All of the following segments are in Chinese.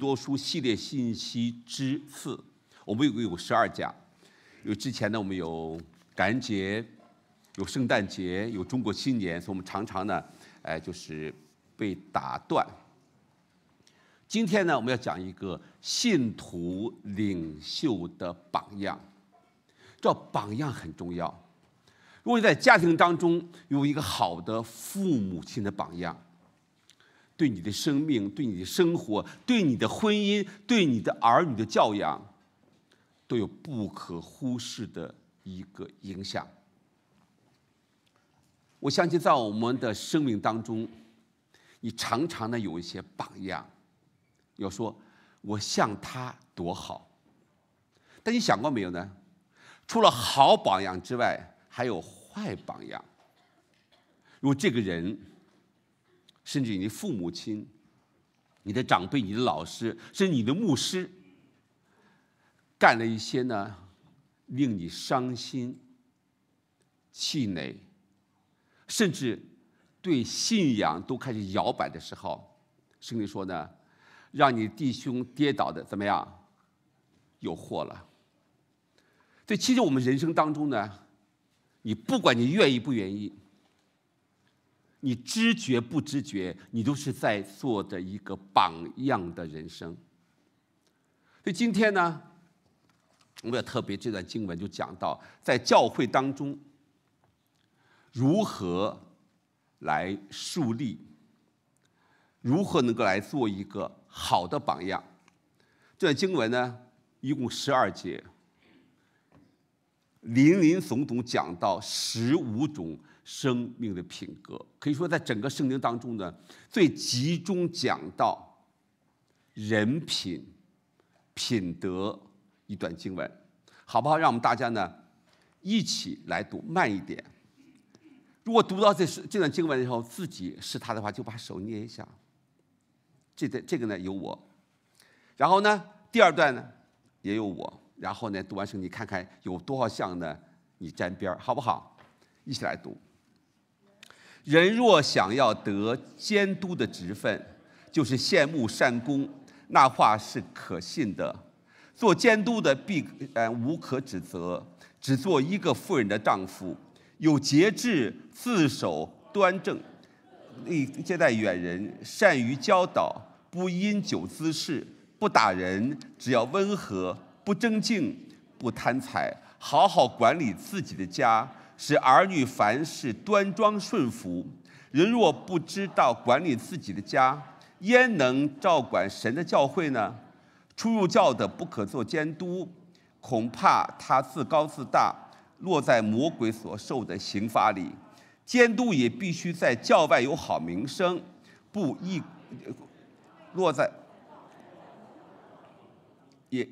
多书系列信息之四，我们有个有十二讲，因为之前呢，我们有感恩节，有圣诞节，有中国新年，所以我们常常呢，哎，就是被打断。今天呢，我们要讲一个信徒领袖的榜样，这榜样很重要。如果你在家庭当中有一个好的父母亲的榜样。对你的生命、对你的生活、对你的婚姻、对你的儿女的教养，都有不可忽视的一个影响。我相信，在我们的生命当中，你常常的有一些榜样，要说我像他多好，但你想过没有呢？除了好榜样之外，还有坏榜样，如果这个人。甚至你的父母亲、你的长辈、你的老师，甚至你的牧师，干了一些呢，令你伤心、气馁，甚至对信仰都开始摇摆的时候，圣经说呢，让你弟兄跌倒的怎么样，有祸了。所以，其实我们人生当中呢，你不管你愿意不愿意。你知觉不知觉，你都是在做着一个榜样的人生。所以今天呢，我们要特别这段经文就讲到，在教会当中如何来树立，如何能够来做一个好的榜样。这段经文呢，一共十二节，林林总总讲到十五种。生命的品格，可以说在整个圣经当中呢，最集中讲到人品、品德一段经文，好不好？让我们大家呢，一起来读慢一点。如果读到这这段经文以后自己是他的话，就把手捏一下。这段这个呢有我，然后呢第二段呢也有我，然后呢读完圣经，你看看有多少项呢你沾边儿，好不好？一起来读。人若想要得监督的职分，就是羡慕善功，那话是可信的。做监督的必呃无可指责，只做一个富人的丈夫，有节制，自守端正，立接待远人，善于教导，不因酒滋事，不打人，只要温和，不争竞，不贪财，好好管理自己的家。使儿女凡事端庄顺服。人若不知道管理自己的家，焉能照管神的教会呢？出入教的不可做监督，恐怕他自高自大，落在魔鬼所受的刑罚里。监督也必须在教外有好名声，不一落在也，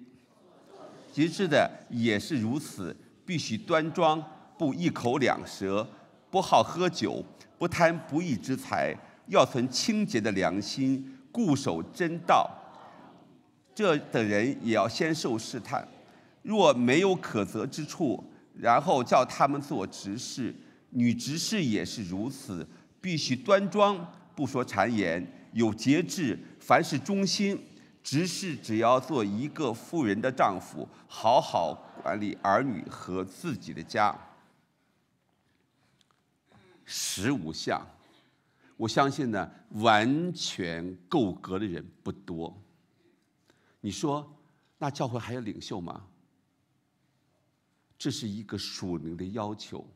极致的也是如此，必须端庄。不一口两舌，不好喝酒，不贪不义之财，要存清洁的良心，固守真道。这等人也要先受试探，若没有可责之处，然后叫他们做执事。女执事也是如此，必须端庄，不说谗言，有节制，凡事忠心。执事只要做一个妇人的丈夫，好好管理儿女和自己的家。十五项，我相信呢，完全够格的人不多。你说，那教会还有领袖吗？这是一个属灵的要求。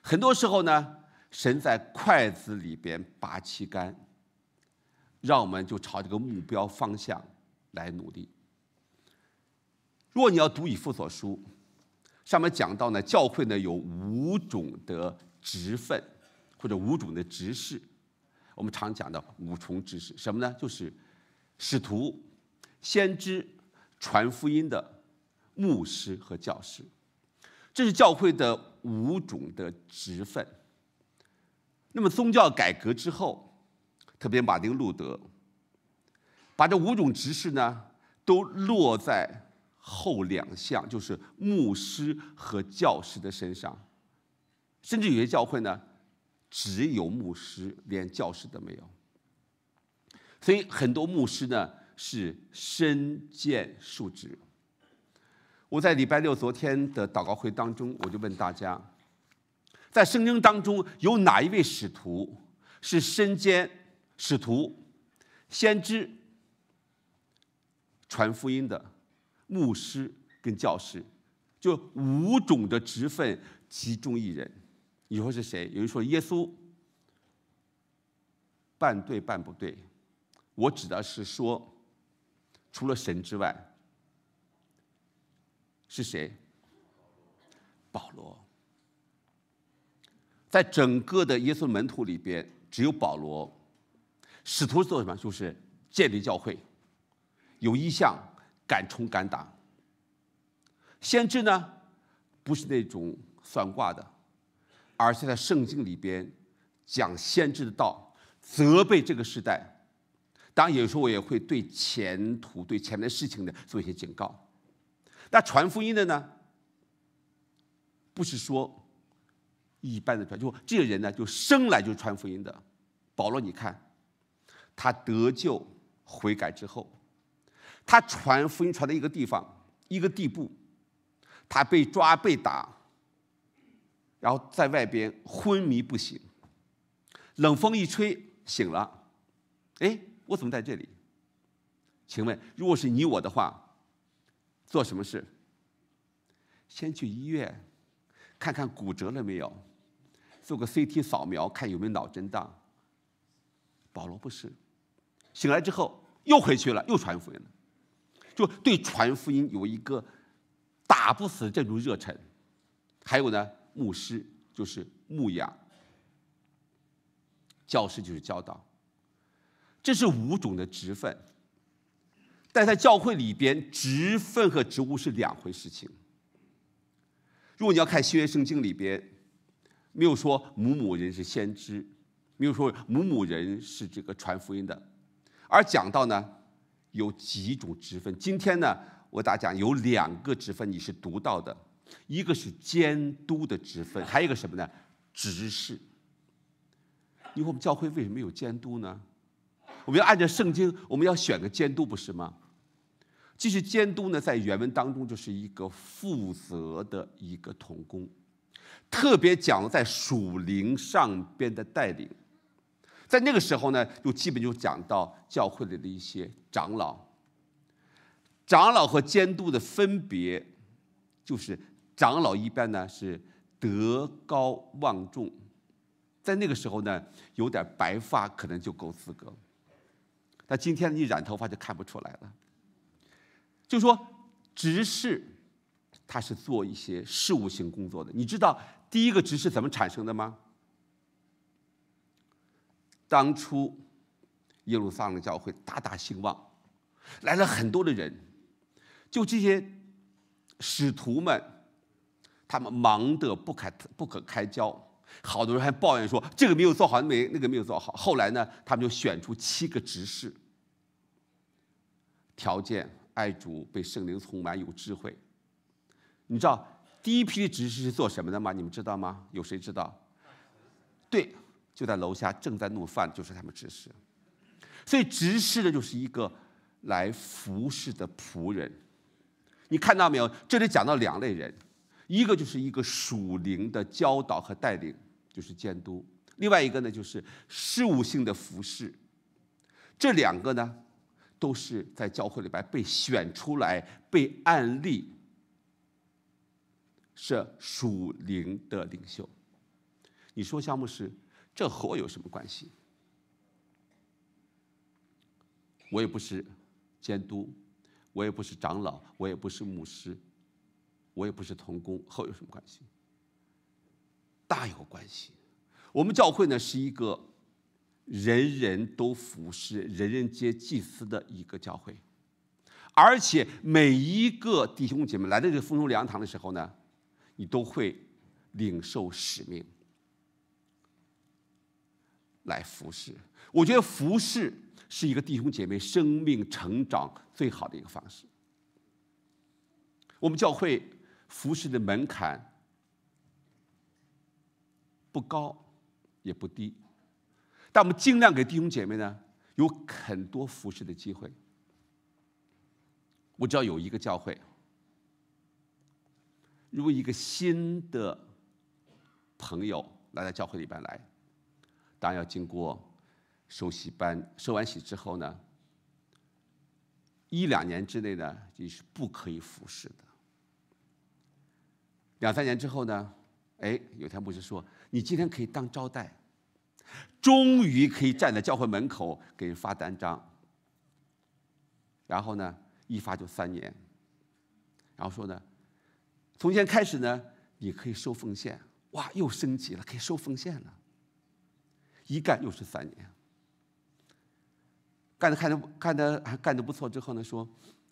很多时候呢，神在筷子里边拔旗杆，让我们就朝这个目标方向来努力。若你要读以父所书，上面讲到呢，教会呢有五种的。职分或者五种的职事，我们常讲的五重职事，什么呢？就是使徒、先知、传福音的牧师和教师，这是教会的五种的职分。那么宗教改革之后，特别马丁路德，把这五种职事呢，都落在后两项，就是牧师和教师的身上。甚至有些教会呢，只有牧师，连教师都没有。所以很多牧师呢是身兼数职。我在礼拜六昨天的祷告会当中，我就问大家，在圣经当中有哪一位使徒是身兼使徒、先知、传福音的牧师跟教师，就五种的职分其中一人？你说是谁？有人说耶稣半对半不对，我指的是说，除了神之外是谁？保罗，在整个的耶稣门徒里边，只有保罗，使徒做什么？就是建立教会，有意向，敢冲敢打。先知呢，不是那种算卦的。而且在圣经里边，讲先知的道，责备这个时代。当然，有时候我也会对前途、对前面的事情呢做一些警告。那传福音的呢，不是说一般的传，就这个人呢就生来就传福音的。保罗，你看，他得救悔改之后，他传福音传到一个地方、一个地步，他被抓被打。然后在外边昏迷不醒，冷风一吹醒了，哎，我怎么在这里？请问，如果是你我的话，做什么事？先去医院看看骨折了没有，做个 CT 扫描看有没有脑震荡。保罗不是，醒来之后又回去了，又传福音了，就对传福音有一个打不死这种热忱。还有呢？牧师就是牧养，教师就是教导，这是五种的职分。但在教会里边，职分和职务是两回事情。如果你要看新约圣经里边，没有说某某人是先知，没有说某某人是这个传福音的，而讲到呢，有几种职分。今天呢，我大家有两个职分你是读到的。一个是监督的职分，还有一个什么呢？执事。你说我们教会为什么有监督呢？我们要按照圣经，我们要选个监督，不是吗？其实监督呢，在原文当中就是一个负责的一个童工，特别讲在属灵上边的带领。在那个时候呢，就基本就讲到教会里的一些长老。长老和监督的分别，就是。长老一般呢是德高望重，在那个时候呢，有点白发可能就够资格，但今天你染头发就看不出来了。就说执事，他是做一些事务性工作的。你知道第一个执事怎么产生的吗？当初耶路撒冷教会大大兴旺，来了很多的人，就这些使徒们。他们忙得不可不可开交，好多人还抱怨说这个没有做好，那没那个没有做好。后来呢，他们就选出七个执事，条件爱主、被圣灵充满、有智慧。你知道第一批的执事是做什么的吗？你们知道吗？有谁知道？对，就在楼下正在弄饭，就是他们执事。所以执事呢，就是一个来服侍的仆人。你看到没有？这里讲到两类人。一个就是一个属灵的教导和带领，就是监督；另外一个呢，就是事务性的服侍。这两个呢，都是在教会里边被选出来、被案例，是属灵的领袖。你说，项目是，这和我有什么关系？我也不是监督，我也不是长老，我也不是牧师。我也不是童工，和我有什么关系？大有关系。我们教会呢是一个人人都服侍、人人皆祭司的一个教会，而且每一个弟兄姐妹来到这个丰收粮堂的时候呢，你都会领受使命来服侍。我觉得服侍是一个弟兄姐妹生命成长最好的一个方式。我们教会。服侍的门槛不高也不低，但我们尽量给弟兄姐妹呢有很多服侍的机会。我只要有一个教会，如果一个新的朋友来到教会里边来，当然要经过受洗班，受完洗之后呢，一两年之内呢你是不可以服侍的。两三年之后呢，哎，有天牧师说：“你今天可以当招待，终于可以站在教会门口给人发单张。”然后呢，一发就三年。然后说呢，从今天开始呢，你可以收奉献，哇，又升级了，可以收奉献了。一干又是三年。干的看的干的还干的不错之后呢，说：“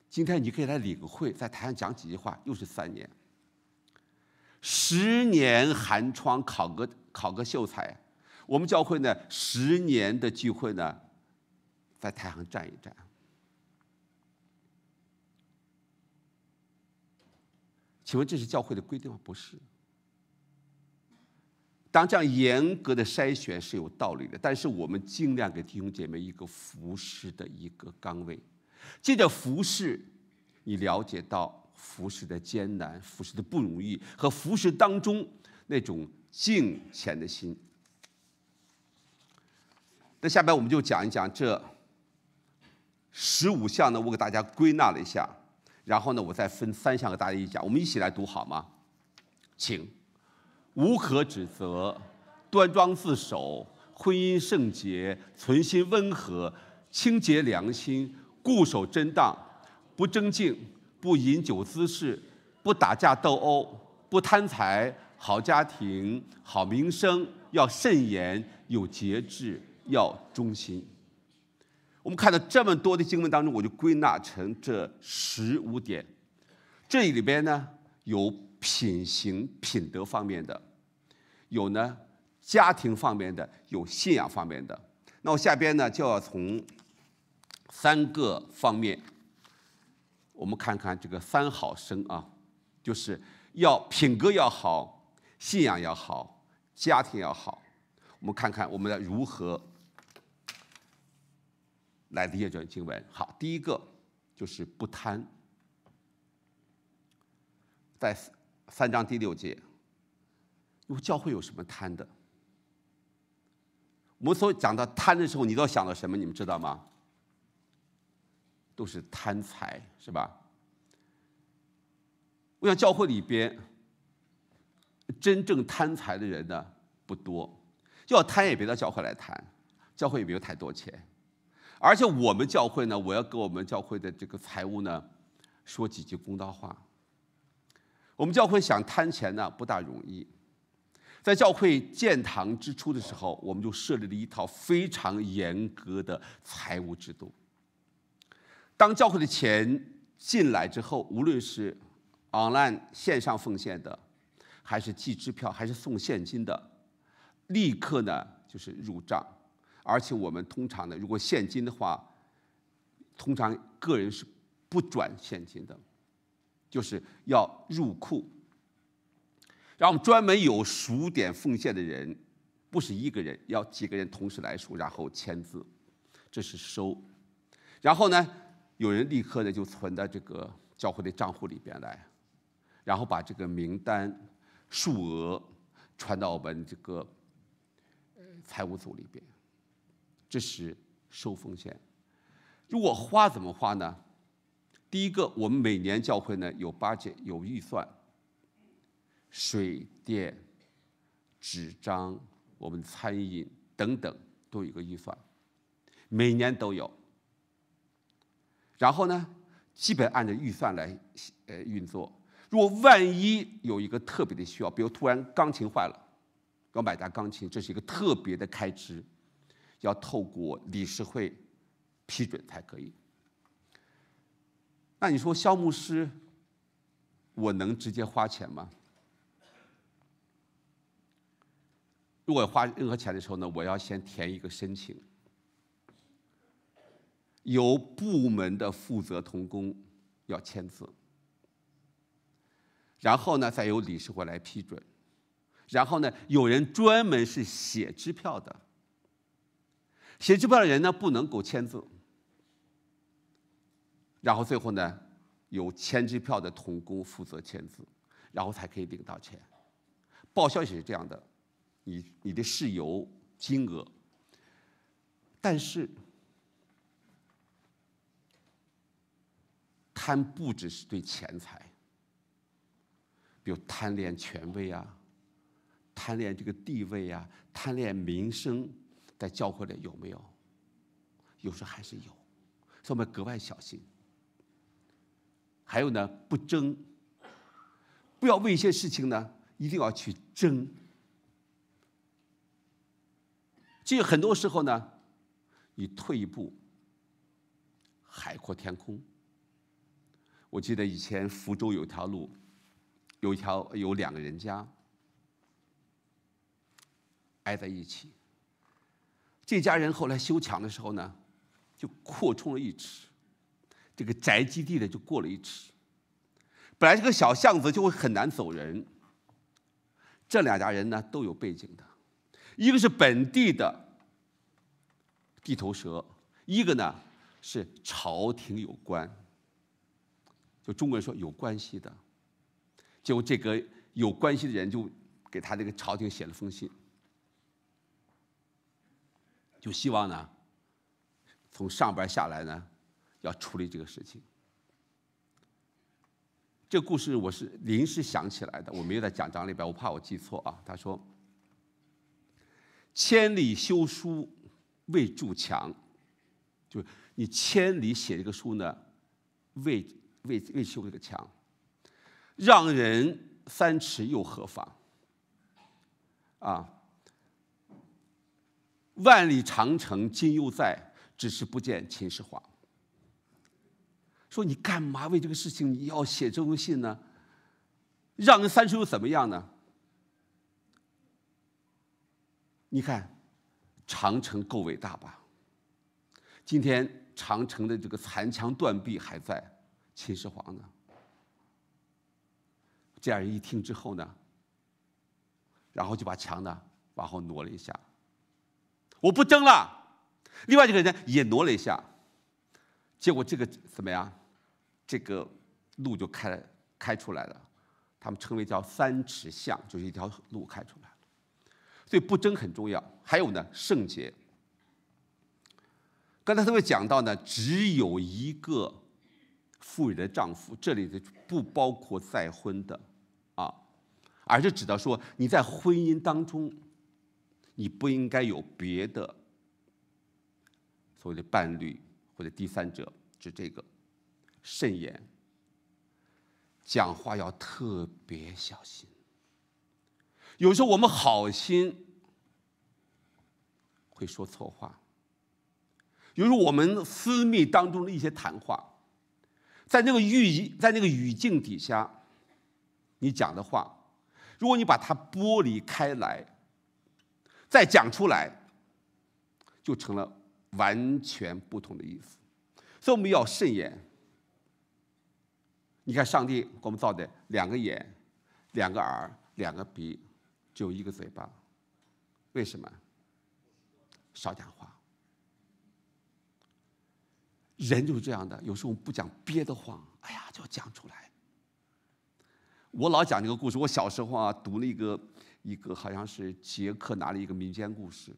今天你可以来领会在台上讲几句话，又是三年。”十年寒窗考个考个秀才，我们教会呢，十年的聚会呢，在台上站一站。请问这是教会的规定吗？不是。当然，这样严格的筛选是有道理的。但是我们尽量给弟兄姐妹一个服侍的一个岗位，借着服侍，你了解到。服侍的艰难，服侍的不容易，和服侍当中那种敬虔的心。那下边我们就讲一讲这十五项呢，我给大家归纳了一下，然后呢，我再分三项和大家一讲，我们一起来读好吗？请，无可指责，端庄自守，婚姻圣洁，存心温和，清洁良心，固守真当，不争竞。不饮酒滋事，不打架斗殴，不贪财，好家庭，好名声，要慎言，有节制，要忠心。我们看到这么多的经文当中，我就归纳成这十五点。这里里边呢，有品行品德方面的，有呢家庭方面的，有信仰方面的。那我下边呢就要从三个方面。我们看看这个三好生啊，就是要品格要好，信仰要好，家庭要好。我们看看我们要如何来理解这段经文。好，第一个就是不贪，在三章第六节。教会有什么贪的？我们所讲到贪的时候，你都想到什么？你们知道吗？都是贪财，是吧？我想教会里边真正贪财的人呢不多，要贪也别到教会来贪，教会也没有太多钱。而且我们教会呢，我要给我们教会的这个财务呢说几句公道话。我们教会想贪钱呢不大容易，在教会建堂之初的时候，我们就设立了一套非常严格的财务制度。当教会的钱进来之后，无论是 online 线上奉献的，还是寄支票，还是送现金的，立刻呢就是入账。而且我们通常呢，如果现金的话，通常个人是不转现金的，就是要入库。然后我们专门有数点奉献的人，不是一个人，要几个人同时来数，然后签字，这是收。然后呢？有人立刻呢就存到这个教会的账户里边来，然后把这个名单、数额传到我们这个呃财务组里边，这是收奉献。如果花怎么花呢？第一个，我们每年教会呢有八节有预算，水电、纸张、我们餐饮等等都有一个预算，每年都有。然后呢，基本按照预算来呃运作。如果万一有一个特别的需要，比如突然钢琴坏了，要买架钢琴，这是一个特别的开支，要透过理事会批准才可以。那你说肖牧师，我能直接花钱吗？如果花任何钱的时候呢，我要先填一个申请。由部门的负责同工要签字，然后呢，再由理事会来批准，然后呢，有人专门是写支票的，写支票的人呢不能够签字，然后最后呢，有签支票的同工负责签字，然后才可以领到钱，报销也是这样的，你你的事由金额，但是。贪不只是对钱财，比如贪恋权威啊，贪恋这个地位啊，贪恋名声，在教会里有没有？有时候还是有，所以我们格外小心。还有呢，不争，不要为一些事情呢，一定要去争。就很多时候呢，你退一步，海阔天空。我记得以前福州有条路，有一条有两个人家挨在一起。这家人后来修墙的时候呢，就扩充了一尺，这个宅基地呢就过了一尺。本来这个小巷子就会很难走人。这两家人呢都有背景的，一个是本地的地头蛇，一个呢是朝廷有关。就中国人说有关系的，结果这个有关系的人就给他这个朝廷写了封信，就希望呢，从上边下来呢，要处理这个事情。这故事我是临时想起来的，我没有在讲章里边，我怕我记错啊。他说：“千里修书为著墙，就是你千里写这个书呢，为。”为为修这个墙，让人三尺又何妨？啊，万里长城今又在，只是不见秦始皇。说你干嘛为这个事情你要写这封信呢？让人三尺又怎么样呢？你看，长城够伟大吧？今天长城的这个残墙断壁还在。秦始皇呢？这样一听之后呢，然后就把墙呢往后挪了一下，我不争了。另外一个人也挪了一下，结果这个怎么样？这个路就开开出来了。他们称为叫三尺巷，就是一条路开出来了。所以不争很重要。还有呢，圣洁。刚才他们讲到呢，只有一个。妇人的丈夫，这里的不包括再婚的，啊，而是指的说你在婚姻当中，你不应该有别的所谓的伴侣或者第三者，指这个，慎言，讲话要特别小心。有时候我们好心会说错话，有时候我们私密当中的一些谈话。在那个语在那个语境底下，你讲的话，如果你把它剥离开来，再讲出来，就成了完全不同的意思。所以我们要慎言。你看上帝给我们造的，两个眼，两个耳，两个鼻，只有一个嘴巴，为什么？少讲话。人就是这样的，有时候不讲憋得慌，哎呀，就要讲出来。我老讲这个故事，我小时候啊读了一个一个，好像是捷克拿了一个民间故事。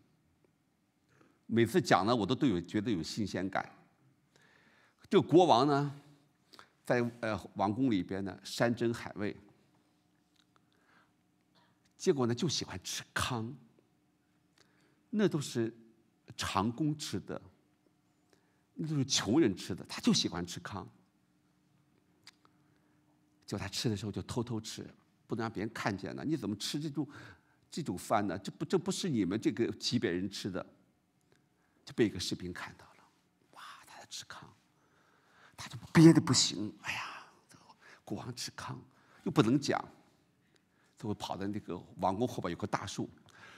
每次讲呢，我都都有觉得有新鲜感。这国王呢，在呃王宫里边呢，山珍海味，结果呢就喜欢吃糠。那都是长工吃的。那都是穷人吃的，他就喜欢吃糠。就他吃的时候就偷偷吃，不能让别人看见了。你怎么吃这种这种饭呢？这不这不是你们这个级别人吃的。就被一个士兵看到了，哇，他在吃糠，他就憋的不行，哎呀，国王吃糠又不能讲，最后跑到那个王宫后边有个大树，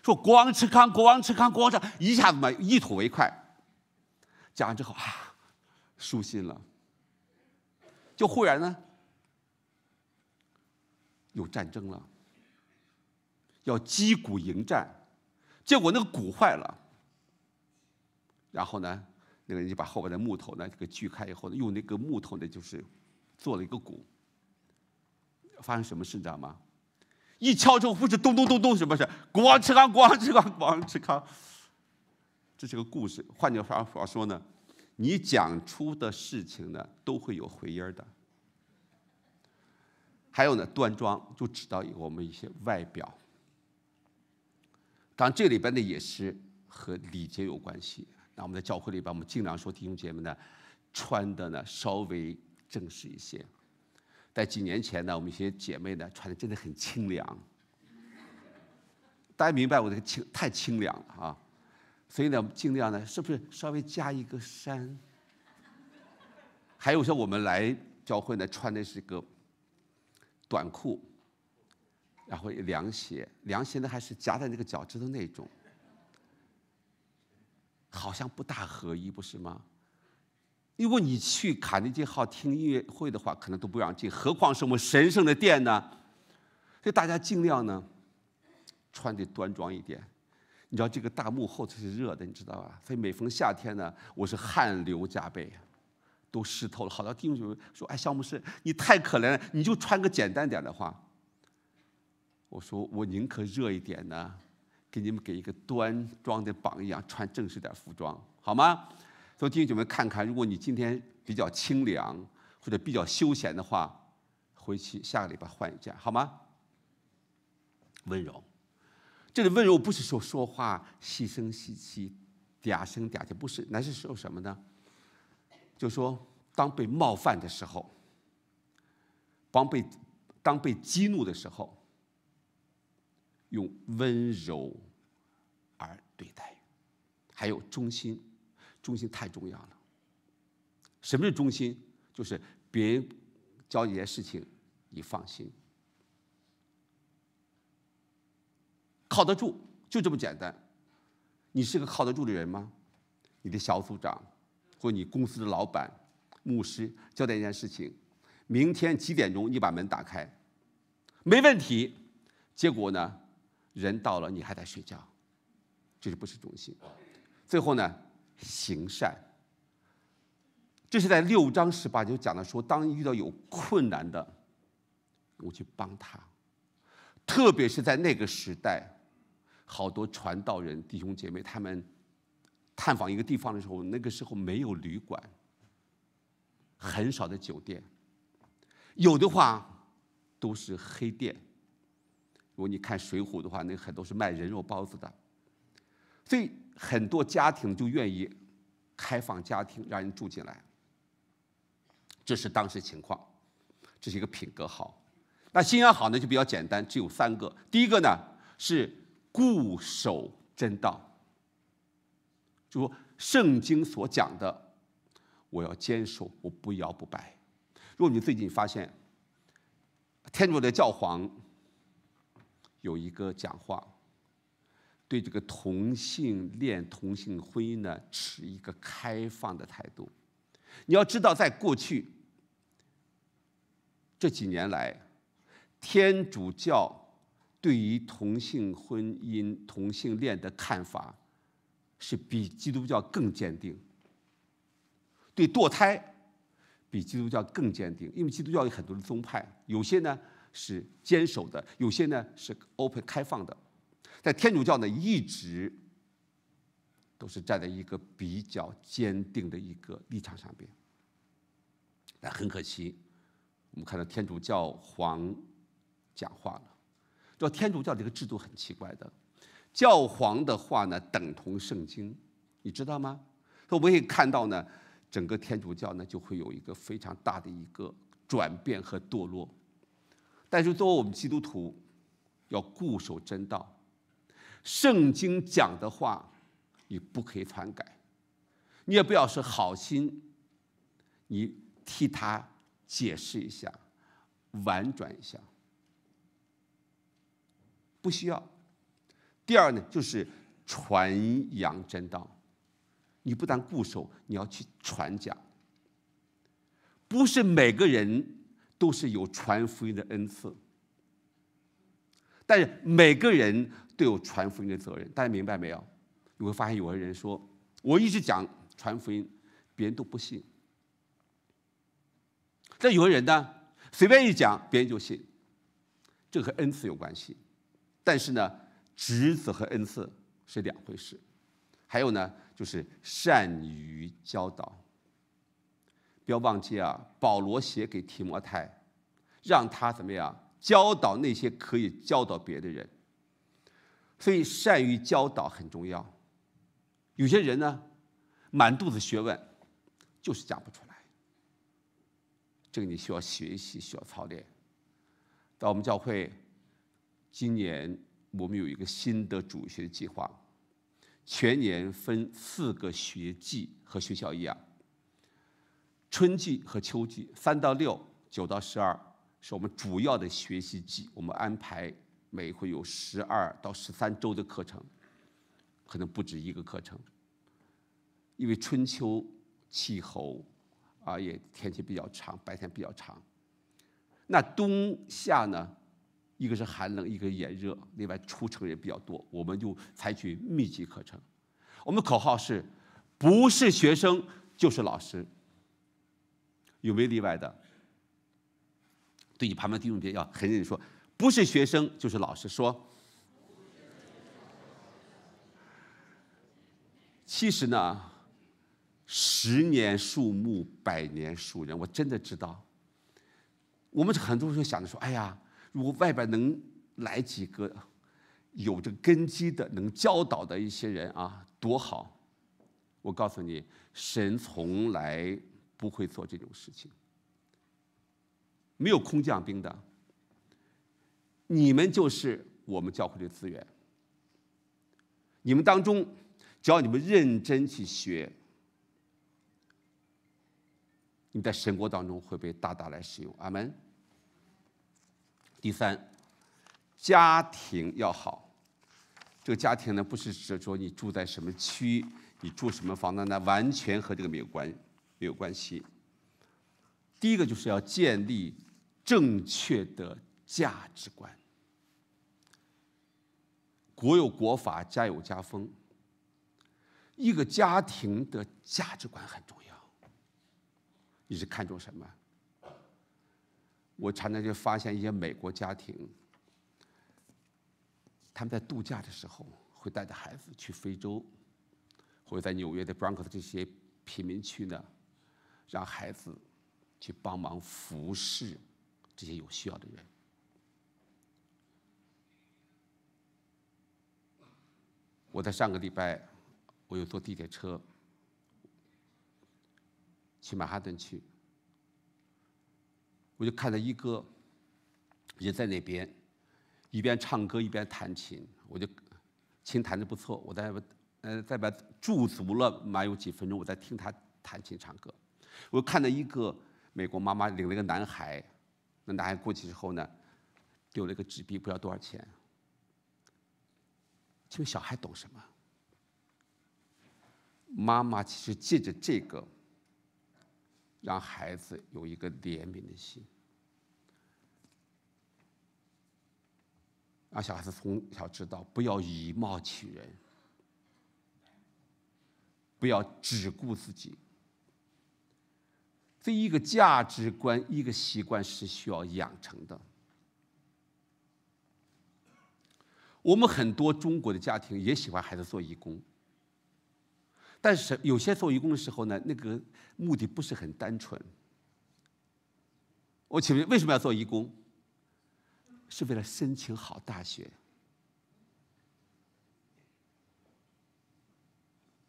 说国王吃糠，国王吃糠，国王一下子嘛一吐为快。讲完之后啊，舒心了，就忽然呢，有战争了，要击鼓迎战，结果那个鼓坏了，然后呢，那个人就把后边的木头呢给锯开以后，用那个木头呢就是做了一个鼓，发生什么事你知道吗？一敲之后不是咚咚咚咚什么王吃咣国王咣糠，国咣吃糠。这是个故事，换句话说呢，你讲出的事情呢，都会有回音的。还有呢，端庄就指到我们一些外表。当然，这里边呢也是和礼节有关系。那我们在教会里边，我们尽量说弟兄姐妹呢，穿的呢稍微正式一些。在几年前呢，我们一些姐妹呢穿的真的很清凉。大家明白我的清太清凉了啊。所以呢，尽量呢，是不是稍微加一个山？还有像我们来教会呢，穿的是个短裤，然后凉鞋，凉鞋呢还是夹在那个脚趾头那种，好像不大合一，不是吗？如果你去卡内基号听音乐会的话，可能都不让进，何况是我们神圣的殿呢？所以大家尽量呢，穿的端庄一点。你知道这个大幕后才是热的，你知道吧？所以每逢夏天呢，我是汗流浃背，都湿透了。好多弟兄姐妹说：“哎，肖牧师，你太可怜了，你就穿个简单点的话。”我说：“我宁可热一点呢，给你们给一个端庄的榜样，穿正式点服装，好吗？”所以弟兄姐妹看看，如果你今天比较清凉或者比较休闲的话，回去下个礼拜换一件，好吗？温柔。这个温柔不是说说话细声细气、嗲声嗲气，不是，那是说什么呢？就说当被冒犯的时候，当被当被激怒的时候，用温柔而对待。还有忠心，忠心太重要了。什么是忠心？就是别人教你的事情，你放心。靠得住就这么简单，你是个靠得住的人吗？你的小组长，或你公司的老板、牧师交代一件事情，明天几点钟你把门打开，没问题。结果呢，人到了你还在睡觉，这是不是中心？最后呢，行善。这是在六章十八就讲的，说，当你遇到有困难的，我去帮他。特别是在那个时代。好多传道人弟兄姐妹，他们探访一个地方的时候，那个时候没有旅馆，很少的酒店，有的话都是黑店。如果你看《水浒》的话，那很多是卖人肉包子的，所以很多家庭就愿意开放家庭让人住进来，这是当时情况。这是一个品格好，那信仰好呢，就比较简单，只有三个。第一个呢是。固守真道，就说圣经所讲的，我要坚守，我不摇不摆。若你最近发现，天主的教皇有一个讲话，对这个同性恋、同性婚姻呢持一个开放的态度，你要知道，在过去这几年来，天主教。对于同性婚姻、同性恋的看法，是比基督教更坚定。对堕胎，比基督教更坚定。因为基督教有很多的宗派，有些呢是坚守的，有些呢是 open 开放的。在天主教呢，一直都是站在一个比较坚定的一个立场上边。但很可惜，我们看到天主教皇讲话了。这天主教这个制度很奇怪的，教皇的话呢等同圣经，你知道吗？所以我们可以看到呢，整个天主教呢就会有一个非常大的一个转变和堕落。但是作为我们基督徒，要固守真道，圣经讲的话你不可以篡改，你也不要是好心，你替他解释一下，婉转一下。不需要。第二呢，就是传扬真道。你不但固守，你要去传讲。不是每个人都是有传福音的恩赐，但是每个人都有传福音的责任。大家明白没有？你会发现，有的人说，我一直讲传福音，别人都不信。但有的人呢，随便一讲，别人就信。这和恩赐有关系。但是呢，职责和恩赐是两回事。还有呢，就是善于教导。不要忘记啊，保罗写给提摩太，让他怎么样教导那些可以教导别的人。所以，善于教导很重要。有些人呢，满肚子学问，就是讲不出来。这个你需要学习，需要操练。到我们教会。今年我们有一个新的主学计划，全年分四个学季和学校一样，春季和秋季三到六、九到十二是我们主要的学习季，我们安排每会有十二到十三周的课程，可能不止一个课程，因为春秋气候啊也天气比较长，白天比较长，那冬夏呢？一个是寒冷，一个炎热，另外出城人比较多，我们就采取密集课程。我们的口号是：不是学生就是老师。有没有例外的？对你旁边弟兄别要很认真说：不是学生就是老师。说。其实呢，十年树木，百年树人，我真的知道。我们很多时候想着说：哎呀。如果外边能来几个有着根基的、能教导的一些人啊，多好！我告诉你，神从来不会做这种事情。没有空降兵的，你们就是我们教会的资源。你们当中，只要你们认真去学，你在神国当中会被大大来使用。阿门。第三，家庭要好。这个家庭呢，不是指说你住在什么区，你住什么房子，那完全和这个没有关，没有关系。第一个就是要建立正确的价值观。国有国法，家有家风。一个家庭的价值观很重要。你是看重什么？我常常就发现一些美国家庭，他们在度假的时候会带着孩子去非洲，或者在纽约的 Bronx 这些贫民区呢，让孩子去帮忙服侍这些有需要的人。我在上个礼拜，我有坐地铁车去曼哈顿去。我就看到一个，也在那边，一边唱歌一边弹琴。我就，琴弹的不错。我在，呃，在边驻足了蛮有几分钟。我在听他弹琴唱歌。我看到一个美国妈妈领了一个男孩，那男孩过去之后呢，丢了一个纸币，不知道多少钱。这个小孩懂什么？妈妈其实借着这个。让孩子有一个怜悯的心，让小孩子从小知道不要以貌取人，不要只顾自己。这一个价值观，一个习惯是需要养成的。我们很多中国的家庭也喜欢孩子做义工。但是有些做义工的时候呢，那个目的不是很单纯。我请问为什么要做义工？是为了申请好大学。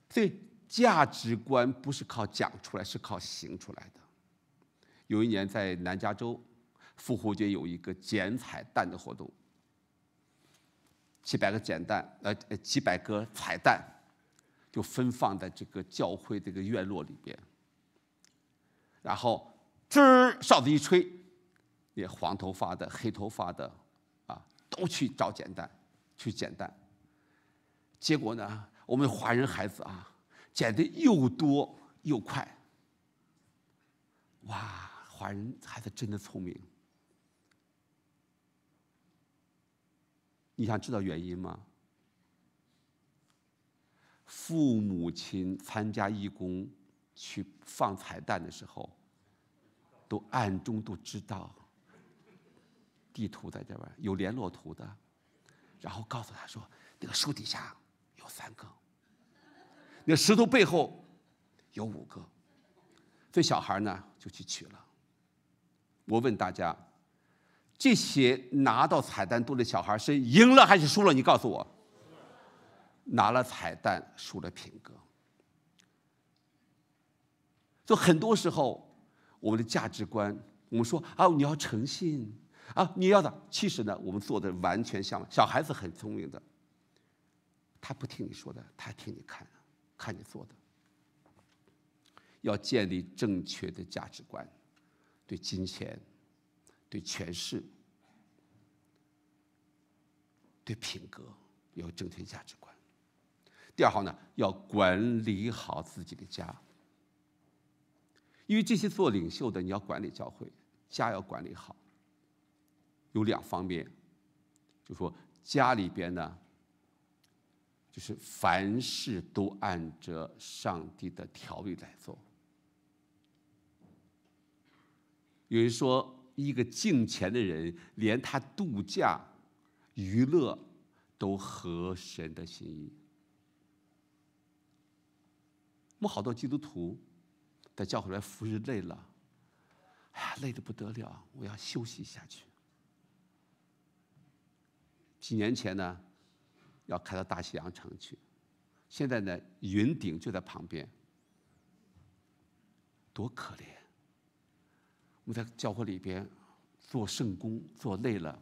所以价值观不是靠讲出来，是靠行出来的。有一年在南加州富湖街有一个捡彩蛋的活动，几百个捡蛋，呃，几百个彩蛋。就分放在这个教会这个院落里边，然后，吱哨子一吹，那黄头发的、黑头发的，啊，都去找简单，去简单。结果呢，我们华人孩子啊，捡的又多又快。哇，华人孩子真的聪明。你想知道原因吗？父母亲参加义工去放彩蛋的时候，都暗中都知道地图在这边有联络图的，然后告诉他说：“那个树底下有三个，那石头背后有五个。”所以小孩呢就去取了。我问大家：这些拿到彩蛋多的小孩是赢了还是输了？你告诉我。拿了彩蛋，输了品格。就很多时候，我们的价值观，我们说啊，你要诚信，啊，你要的，其实呢，我们做的完全像小孩子，很聪明的。他不听你说的，他听你看，看你做的。要建立正确的价值观，对金钱、对权势、对品格有正确价值观。第二号呢，要管理好自己的家，因为这些做领袖的，你要管理教会，家要管理好。有两方面，就说家里边呢，就是凡事都按着上帝的条例来做。有人说，一个敬虔的人，连他度假、娱乐都合神的心意。我们好多基督徒在教会来服侍累了，哎呀，累得不得了，我要休息下去。几年前呢，要开到大西洋城去，现在呢，云顶就在旁边，多可怜！我们在教会里边做圣工做累了，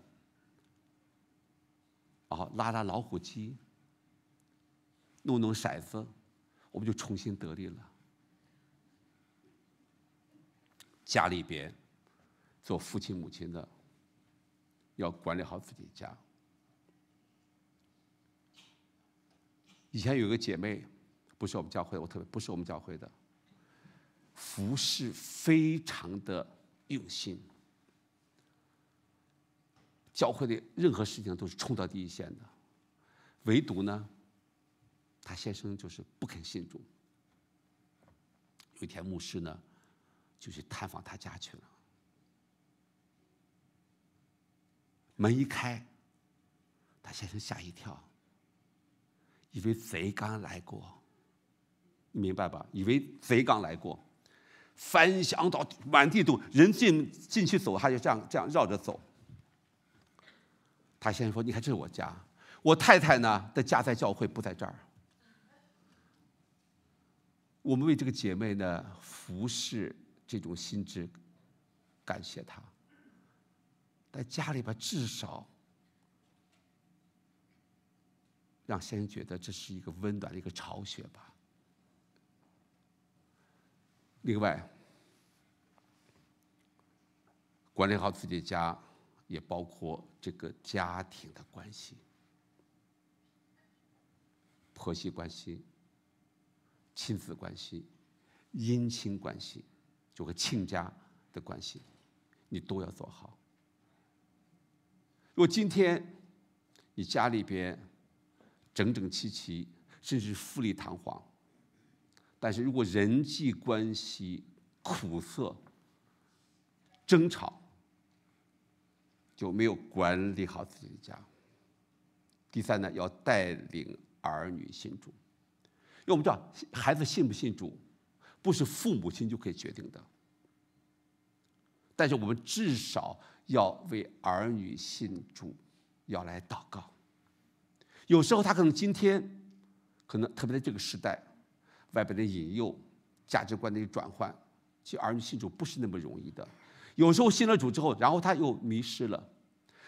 哦，拉拉老虎机，弄弄骰子。我们就重新得力了。家里边做父亲母亲的要管理好自己家。以前有个姐妹，不是我们教会，我特别不是我们教会的，服侍非常的用心，教会的任何事情都是冲到第一线的，唯独呢。他先生就是不肯信主。有一天，牧师呢就去探访他家去了。门一开，他先生吓一跳，以为贼刚来过，你明白吧？以为贼刚来过，翻箱倒满地都人进进去走，他就这样这样绕着走。他先生说：“你看这是我家，我太太呢的家在教会，不在这儿。”我们为这个姐妹呢服侍这种心智，感谢她。但家里边至少让先生觉得这是一个温暖的一个巢穴吧。另外，管理好自己家，也包括这个家庭的关系，婆媳关系。亲子关系、姻亲关系，就和亲家的关系，你都要做好。如果今天你家里边整整齐齐，甚至富丽堂皇，但是如果人际关系苦涩、争吵，就没有管理好自己的家。第三呢，要带领儿女行主。为我们知道，孩子信不信主，不是父母亲就可以决定的。但是我们至少要为儿女信主，要来祷告。有时候他可能今天，可能特别在这个时代，外边的引诱，价值观的转换，其实儿女信主不是那么容易的。有时候信了主之后，然后他又迷失了。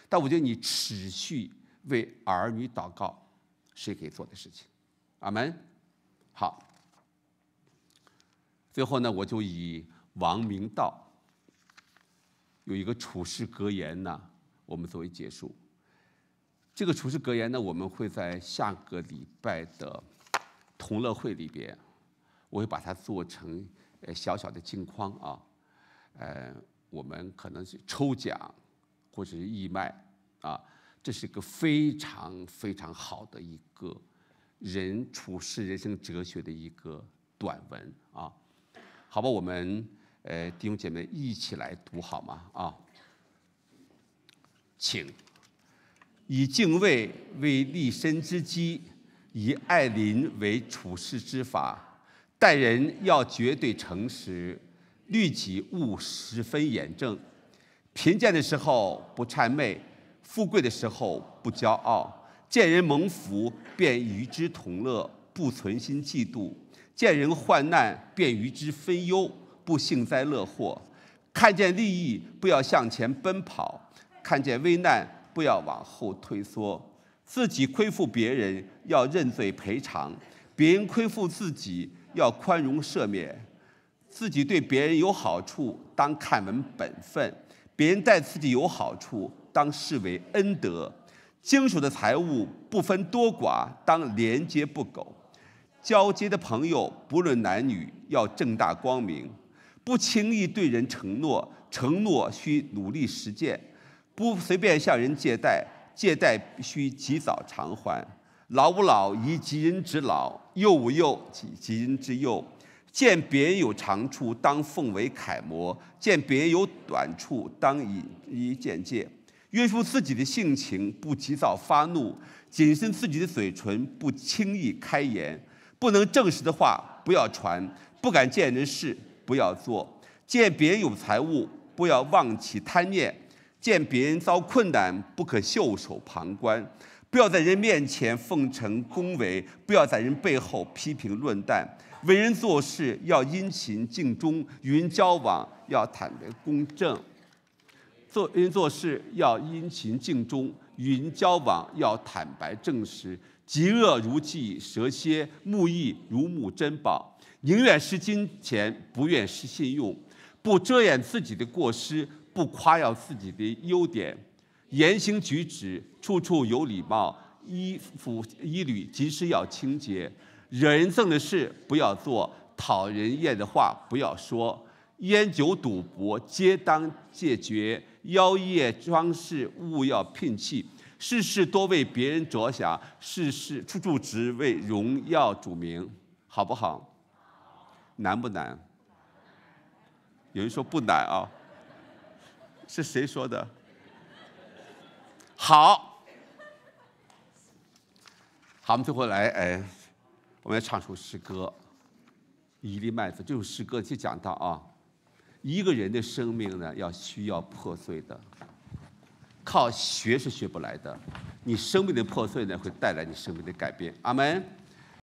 但我觉得你持续为儿女祷告，是可以做的事情。阿门。好，最后呢，我就以王明道有一个处世格言呢，我们作为结束。这个处世格言呢，我们会在下个礼拜的同乐会里边，我会把它做成呃小小的镜框啊，呃，我们可能是抽奖或者是义卖啊，这是个非常非常好的一个。人处事人生哲学的一个短文啊，好吧，我们呃弟兄姐妹一起来读好吗？啊，请以敬畏为立身之基，以爱邻为处世之法，待人要绝对诚实，律己务十分严正，贫贱的时候不谄媚，富贵的时候不骄傲。见人蒙福，便与之同乐，不存心嫉妒；见人患难，便与之分忧，不幸灾乐祸。看见利益，不要向前奔跑；看见危难，不要往后退缩。自己亏负别人，要认罪赔偿；别人亏负自己，要宽容赦免。自己对别人有好处，当看门本分；别人待自己有好处，当视为恩德。经手的财物不分多寡，当廉洁不苟；交接的朋友不论男女，要正大光明；不轻易对人承诺，承诺需努力实践；不随便向人借贷，借贷需及早偿还。老吾老以及人之老，幼吾幼及及人之幼。见别人有长处，当奉为楷模；见别人有短处，当以以鉴戒。约束自己的性情，不急躁发怒；谨慎自己的嘴唇，不轻易开言；不能证实的话，不要传；不敢见人事，不要做；见别人有财物，不要妄起贪念；见别人遭困难，不可袖手旁观；不要在人面前奉承恭维，不要在人背后批评论弹。为人做事要殷勤尽忠，与人交往要坦白公正。做因做事要殷勤敬忠，与人交往要坦白正实，嫉恶如己，蛇蝎木易如木珍宝，宁愿失金钱，不愿失信用，不遮掩自己的过失，不夸耀自己的优点，言行举止处处有礼貌，衣服衣履及时要清洁，惹人憎的事不要做，讨人厌的话不要说，烟酒赌博皆当戒绝。妖艳装饰物要摒弃，事事多为别人着想，事事处处只为荣耀主名，好不好？难不难？有人说不难啊，是谁说的？好，好，我们最后来，哎，我们要唱首诗歌，一粒麦子，这首诗歌就讲到啊。一个人的生命呢，要需要破碎的，靠学是学不来的，你生命的破碎呢，会带来你生命的改变。阿门。